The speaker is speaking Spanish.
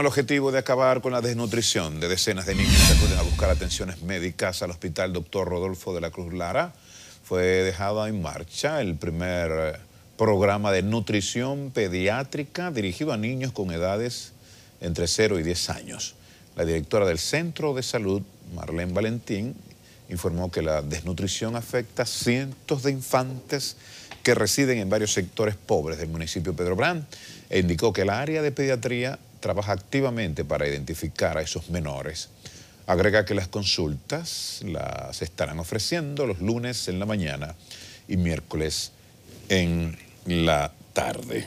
El objetivo de acabar con la desnutrición de decenas de niños que acuden a buscar atenciones médicas al hospital Dr. Rodolfo de la Cruz Lara fue dejado en marcha el primer eh, programa de nutrición pediátrica dirigido a niños con edades entre 0 y 10 años. La directora del Centro de Salud, Marlene Valentín, informó que la desnutrición afecta a cientos de infantes que residen en varios sectores pobres del municipio Pedro Brand e indicó que el área de pediatría trabaja activamente para identificar a esos menores. Agrega que las consultas las estarán ofreciendo los lunes en la mañana y miércoles en la tarde.